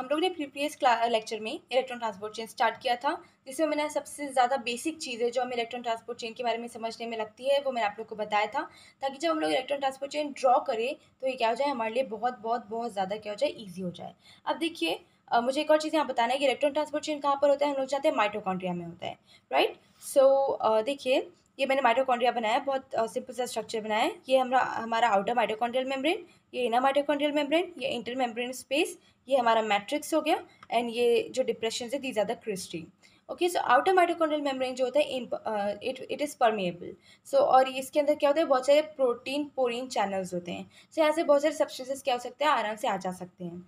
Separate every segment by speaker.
Speaker 1: हम लोग ने प्रीवियस लेक्चर में इलेक्ट्रॉन ट्रांसपोर्ट चेन स्टार्ट किया था जिसमें मैंने सबसे ज़्यादा बेसिक चीज़ें जो हमें इलेक्ट्रॉन ट्रांसपोर्ट चेन के बारे में समझने में लगती है वो मैंने आप लोग को बताया था ताकि जब हम लोग इलेक्ट्रॉन ट्रांसपोर्ट चेन ड्रॉ करें तो ये क्या हो जाए हमारे लिए बहुत बहुत बहुत ज़्यादा क्या हो जाए ईजी हो जाए अब देखिए मुझे एक और चीज़ यहाँ बताना है कि इलेक्ट्रॉन ट्रांसपोर्ट चेन कहाँ पर होता है हम लोग जाते हैं माइटोकॉन्ड्रिया में होता है राइट सो देखिए ये मैंने माइटोकॉन्ड्रिया बनाया है बहुत सिंपल सा स्ट्रक्चर बनाया है ये हमारा हमारा आउटर माइटोकॉन्ड्रियल मेम्ब्रेन ये इनर माइटोकॉन्ड्रियल मेम्ब्रेन ये इंटर मेम्ब्रेन स्पेस ये हमारा मैट्रिक्स हो गया एंड ये जो डिप्रेशन है these are the cristae okay so outer mitochondrial membrane जो होता है it it is permeable so और इसके अंदर क्या होता है बहुत सारे प्रोटीन पोरिन चैनल्स होते हैं सो so, यहाँ से बहुत सारे सब्सटेंसेस क्या हो सकते हैं आराम से आ जा सकते हैं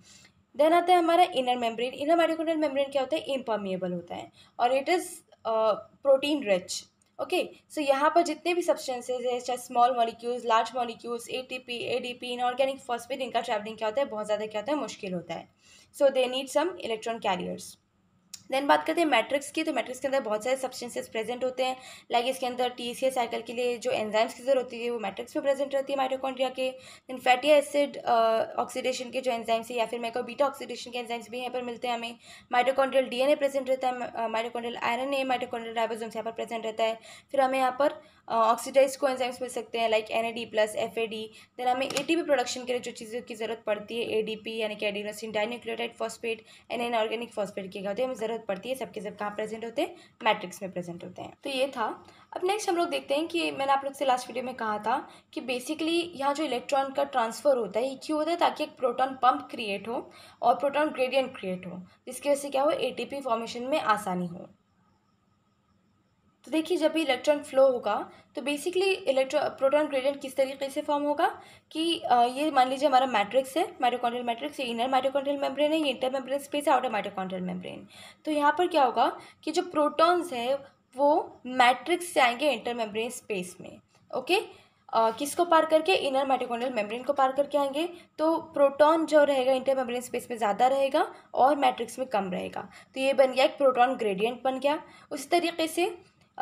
Speaker 1: देन आता है हमारा inner membrane inner mitochondrial membrane क्या होता है इम्पर्मिएबल होता है और it is protein rich okay so यहाँ पर जितने भी सब्सटेंसेज है चाहे small molecules large molecules A T P A D P inorganic phosphate इनका ट्रैवलिंग क्या होता है बहुत ज़्यादा क्या होता है मुश्किल होता है so they need some electron carriers then बात करते हैं मैट्रिक्स की तो मैट्रिक्स के अंदर बहुत सारे सब्सटेंसेस प्रेजेंट होते हैं लाइक इसके अंदर टी सी साइकिल के लिए जो एंजाइम्स की जरूरत होती है वो मैट्रिक्स में प्रेजेंट रहती है माइटोकॉन्ड्रिया के देन फैटी एसिड ऑक्सीडेशन के जो एंजाइम्स है या फिर मैको बीटा ऑक्सीडेशन के एंजाइम्स भी यहाँ पर मिलते हैं हमें माइटोकॉन्ड्रियल डी प्रेजेंट रहता है mitochondrial iron a mitochondrial ribosomes यहाँ पर प्रेजेंट रहता है फिर हमें यहाँ पर ऑक्सीडाइज को एंजाइम्स मिल सकते हैं like N A D plus F A D then हमें ए टी पी प्रोडक्शन के लिए जो चीज़ों की जरूरत पड़ती है ए डी पी यानी कि adenosine dinucleotide phosphate an inorganic phosphate की हमें जरूरत ज़रूरत पड़ती है सबके सब कहाँ प्रेजेंट होते हैं मैट्रिक्स में प्रेजेंट होते हैं तो ये था अब नेक्स्ट हम लोग देखते हैं कि मैंने आप लोग से लास्ट वीडियो में कहा था कि बेसिकली यहाँ जो इलेक्ट्रॉन का ट्रांसफ़र होता है ये क्यों होता है ताकि एक प्रोटॉन पंप क्रिएट हो और प्रोटॉन ग्रेडियंट क्रिएट हो जिसकी वजह से क्या हो एटीपी फॉर्मेशन में आसानी हो तो देखिए जब भी इलेक्ट्रॉन फ्लो होगा तो बेसिकली इलेक्ट्रो प्रोटॉन ग्रेडियंट किस तरीके से फॉर्म होगा कि ये मान लीजिए हमारा मैट्रिक्स है माइटोकॉन्ड्रियल मैट्रिक्स ये इनर माइटोकॉन्ड्रियल मेम्ब्रेन है ये इंटर मेम्ब्रेन स्पेस है आउटर माइटोकॉन्ड्रियल मेम्ब्रेन तो यहाँ पर क्या होगा कि जो प्रोटॉन्स है वो मैट्रिक्स से आएंगे इंटर मेम्ब्रेन स्पेस में ओके Uh, किसको पार करके इनर माइटोकॉन्ड्रियल मेम्ब्रेन को पार करके आएंगे तो प्रोटॉन जो रहेगा इंटर मेम्ब्रेन स्पेस में ज़्यादा रहेगा और मैट्रिक्स में कम रहेगा तो ये बन गया एक प्रोटॉन ग्रेडियंट बन गया उस तरीके से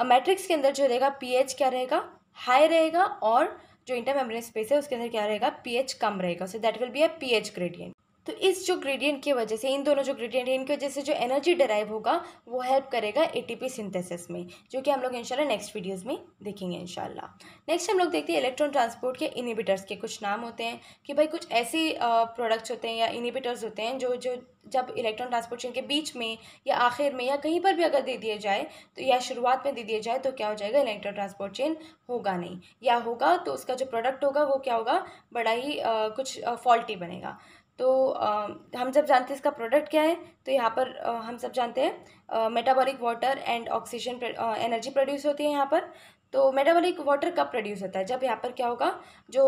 Speaker 1: मैट्रिक्स के अंदर जो रहेगा पीएच क्या रहेगा हाई रहेगा और जो इंटर मेम्ब्रेन स्पेस है उसके अंदर क्या रहेगा पीएच कम रहेगा so that will be a pH gradient तो इस जो ग्रेडियंट की वजह से इन दोनों जो ग्रेडियंट है इनकी वजह से जो एनर्जी डराइव होगा वो हेल्प करेगा एटीपी सिंथेसिस में जो कि हम लोग इंशाल्लाह नेक्स्ट वीडियोस में देखेंगे इंशाल्लाह नेक्स्ट हम लोग देखते हैं इलेक्ट्रॉन ट्रांसपोर्ट के इनिबिटर्स के कुछ नाम होते हैं कि भाई कुछ ऐसे प्रोडक्ट्स होते हैं या इनिबिटर्स होते हैं जो जो जब इलेक्ट्रॉन ट्रांसपोर्टेशन के बीच में या आखिर में या कहीं पर भी अगर दे दिए जाए तो या शुरुआत में दे दिया जाए तो क्या हो जाएगा इलेक्ट्रॉन ट्रांसपोर्ट चेन होगा नहीं या होगा तो उसका जो प्रोडक्ट होगा वो क्या होगा बड़ा ही आ, कुछ फॉल्टी बनेगा तो आ, हम सब जानते हैं इसका प्रोडक्ट क्या है तो यहाँ पर आ, हम सब जानते हैं metabolic water and oxygen energy produce होती है यहाँ पर तो मेटाबॉलिक वाटर कब प्रोड्यूस होता है जब यहाँ पर क्या होगा जो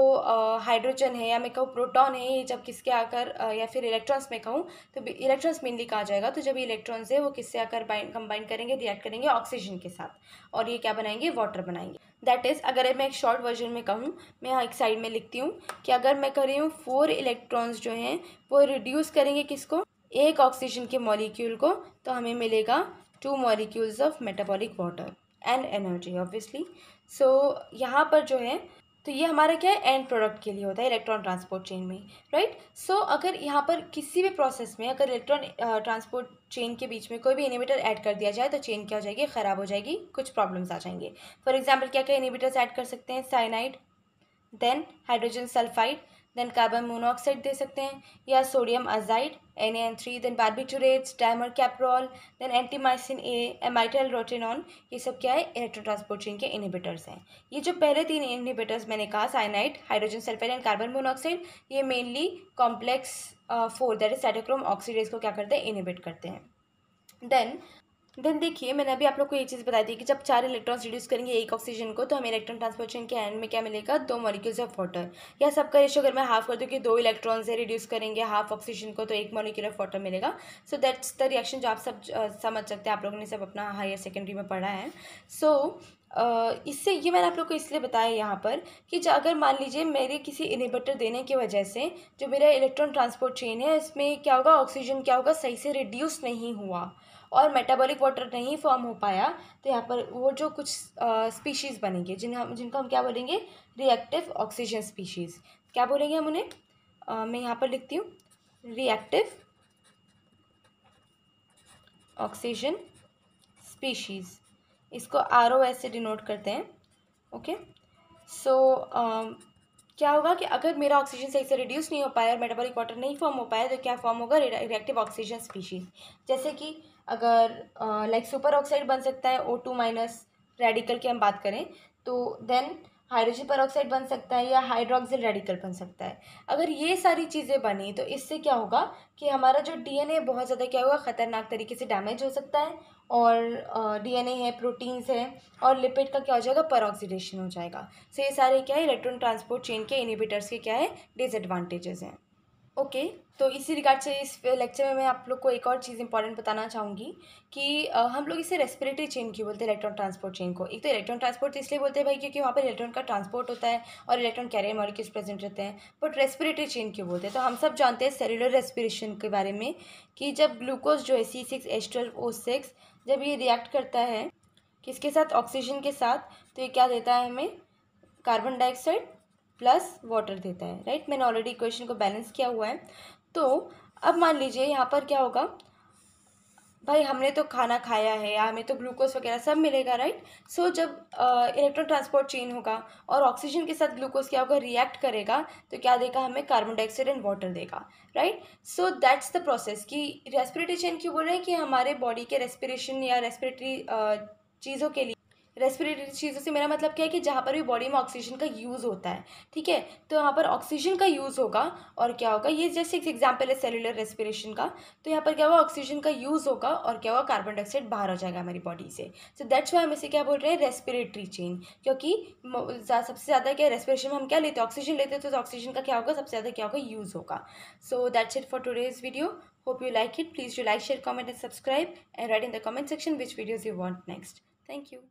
Speaker 1: हाइड्रोजन है या मैं कहूँ प्रोटॉन है ये जब किसके आकर या फिर इलेक्ट्रॉन्स में कहूँ तो इलेक्ट्रॉन्स मेनली कहा जाएगा तो जब इलेक्ट्रॉन्स है वो किससे आकर बाइंड कंबाइन करेंगे रिएक्ट करेंगे ऑक्सीजन के साथ और ये क्या बनाएंगे वाटर बनाएंगे दैट इज़ अगर मैं एक शॉर्ट वर्जन में कहूँ मैं यहाँ एक साइड में लिखती हूँ कि अगर मैं कह रही हूँ फोर इलेक्ट्रॉन्स जो हैं वो रिड्यूस करेंगे किसको एक ऑक्सीजन के मॉलिक्यूल को तो हमें मिलेगा two molecules of metabolic water and energy obviously so यहाँ पर जो है तो ये हमारा क्या है एंड प्रोडक्ट के लिए होता है इलेक्ट्रॉन ट्रांसपोर्ट चेन में राइट right? सो so, अगर यहाँ पर किसी भी प्रोसेस में अगर इलेक्ट्रॉन ट्रांसपोर्ट चेन के बीच में कोई भी इनिवेटर ऐड कर दिया जाए तो चेन क्या हो जाएगी ख़राब हो जाएगी कुछ प्रॉब्लम्स आ जाएंगे फॉर एग्जाम्पल क्या क्या इनिवेटर्स ऐड कर सकते हैं cyanide then hydrogen sulphide then carbon monoxide दे सकते हैं या sodium azide N N three then barbiturates dimercaprol then antimycin A amytal rotenone ये सब क्या है इलेक्ट्रोट्रांसपोर्टिन के इनहिबिटर्स हैं ये जो पहले तीन इनहिबिटर्स मैंने कहा cyanide hydrogen sulphide and carbon monoxide ये mainly complex four that is cytochrome oxidase को क्या करते हैं इनहिबिट करते हैं देन देन देखिए मैंने अभी आप लोग को ये चीज़ बताई थी कि जब चार इलेक्ट्रॉन्स रिड्यूस करेंगे एक ऑक्सीजन को तो हमें इलेक्ट्रॉन ट्रांसपोर्टेशन के एंड में क्या मिलेगा दो मॉलिक्यूल्स ऑफ वाटर या सबका रेशो अगर मैं हाफ कर दूँ कि दो इलेक्ट्रॉन्स है रिड्यूस करेंगे हाफ ऑक्सीजन को तो एक मॉलिक्यूल ऑफ वाटर मिलेगा सो दैट्स द रिएक्शन जो आप सब समझ सकते हैं आप लोगों ने सब अपना हायर सेकेंडरी में पढ़ा है सो so, Uh, इससे ये मैंने आप लोग को इसलिए बताया यहाँ पर कि जो अगर मान लीजिए मेरे किसी इनिबेटर देने की वजह से जो मेरा इलेक्ट्रॉन ट्रांसपोर्ट चेन है इसमें क्या होगा ऑक्सीजन क्या होगा सही से रिड्यूस नहीं हुआ और मेटाबॉलिक वाटर नहीं फॉर्म हो पाया तो यहाँ पर वो जो कुछ स्पीशीज़ बनेंगे जिन हम जिनको हम क्या बोलेंगे रिएक्टिव ऑक्सीजन स्पीशीज़ क्या बोलेंगे हम उन्हें मैं यहाँ पर लिखती हूँ रिएक्टिव ऑक्सीजन स्पीशीज़ इसको आर ओ एस से डिनोट करते हैं ओके सो क्या होगा कि अगर मेरा ऑक्सीजन सही से रिड्यूस नहीं हो पाया और मेटाबॉलिक वाटर नहीं फॉर्म हो पाया तो क्या फॉर्म होगा रिएक्टिव ऑक्सीजन स्पीशीज़ जैसे कि अगर लाइक सुपर ऑक्साइड बन सकता है ओ टू माइनस रेडिकल की हम बात करें तो देन हाइड्रोजन ऑक्साइड बन सकता है या हाइड्रोक्सिल रेडिकल बन सकता है अगर ये सारी चीज़ें बनी तो इससे क्या होगा कि हमारा जो डीएनए बहुत ज़्यादा क्या होगा ख़तरनाक तरीके से डैमेज हो सकता है और डीएनए है प्रोटीन्स है और लिपिड का क्या हो जाएगा परऑक्सीडेशन हो जाएगा सो ये सारे क्या है इलेक्ट्रॉन ट्रांसपोर्ट चेन के इनिबिटर्स के क्या है डिसएडवांटेजेस हैं ओके okay, तो इसी रिगार्ड से इस लेक्चर में मैं आप लोग को एक और चीज़ इंपॉर्टेंट बताना चाहूँगी कि हम लोग इसे रेस्पिरेटरी चेन क्यों बोलते हैं इलेक्ट्रॉन ट्रांसपोर्ट चेन को एक तो इलेक्ट्रॉन ट्रांसपोर्ट इसलिए बोलते हैं भाई क्योंकि वहाँ पर इलेक्ट्रॉन का ट्रांसपोर्ट होता है और इलेक्ट्रॉन कैरियर मॉलिक्यूल्स प्रेजेंट रहते हैं बट रेस्पिरेटरी चेन क्यों बोलते हैं तो हम सब जानते हैं सेलुलर रेस्पिरेशन के बारे में कि जब ग्लूकोज जो है C six H twelve O six जब ये रिएक्ट करता है किसके साथ ऑक्सीजन के साथ तो ये क्या देता है हमें कार्बन डाइऑक्साइड प्लस वाटर देता है राइट मैंने ऑलरेडी इक्वेशन को बैलेंस किया हुआ है तो अब मान लीजिए यहाँ पर क्या होगा भाई हमने तो खाना खाया है या हमें तो ग्लूकोज वगैरह सब मिलेगा राइट सो जब इलेक्ट्रॉन ट्रांसपोर्ट चेन होगा और ऑक्सीजन के साथ ग्लूकोज क्या होगा रिएक्ट करेगा तो क्या देगा हमें कार्बन डाइऑक्साइड एंड वाटर देगा right so that's the process कि रेस्पिरेटरी चेन क्यों बोल रहे हैं कि हमारे बॉडी के रेस्पिरेशन या रेस्पिरेटरी चीज़ों के लिए रेस्पिरेटरी चीज़ों से मेरा मतलब क्या है कि जहाँ पर भी बॉडी में ऑक्सीजन का यूज़ होता है ठीक है तो यहाँ पर ऑक्सीजन का यूज़ होगा और क्या होगा ये जैसे एक एग्जाम्पल है सेलुलर रेस्पिरेशन का तो यहाँ पर क्या होगा ऑक्सीजन का यूज़ होगा और क्या होगा कार्बन डाइऑक्साइड बाहर हो जाएगा हमारी बॉडी से सो दैट्स वाई हम इसे क्या बोल रहे हैं रेस्पिरेटरी चेन क्योंकि सबसे ज़्यादा क्या रेस्पिरेशन में हम क्या लेते हैं ऑक्सीजन लेते हैं तो ऑक्सीजन का क्या होगा सबसे ज़्यादा क्या होगा यूज़ होगा so that's it for today's video hope you like it please you like share comment and subscribe and write in the comment section which videos you want next thank you